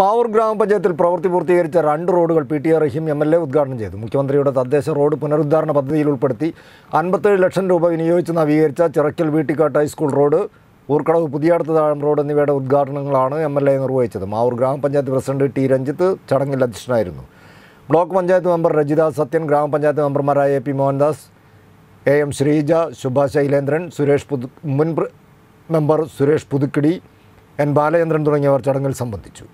മാവൂർ ഗ്രാമപഞ്ചായത്തിൽ പ്രവൃത്തി പൂർത്തീകരിച്ച രണ്ട് റോഡുകൾ P T R Rahim M L A ഉദ്ഘാടനം ചെയ്തു മുഖ്യമന്ത്രിയുടെ തദ്ദേശ റോഡ് പുനരുദ്ധാരണ പദ്ധതിയിൽ ഉൾപ്പെടുത്തി അൻപത്തേഴ് ലക്ഷം രൂപ വിനിയോഗിച്ച് നവീകരിച്ച Chirakkal Veettikkad high school road Oorkadavu Puthiyadathu Thazham road എന്നിവയുടെ ഉദ്ഘാടനങ്ങളാണ് എം എൽ എ നിർവഹിച്ചത് മാവൂർ ഗ്രാമപഞ്ചായത്ത് പ്രസിഡന്റ് ടി രഞ്ജിത്ത് ചടങ്ങിൽ അധ്യക്ഷനായിരുന്നു ബ്ലോക്ക് പഞ്ചായത്ത് മെമ്പർ രജിത സത്യൻ ഗ്രാമപഞ്ചായത്ത് മെമ്പർമാരായ A P Mohandas A M Sreeja Shubha Shailendran Suresh Puthu മുൻ മെമ്പർ സുരേഷ് പുതുക്കിടി എൻ ബാലചന്ദ്രൻ തുടങ്ങിയവർ ചടങ്ങിൽ സംബന്ധിച്ചു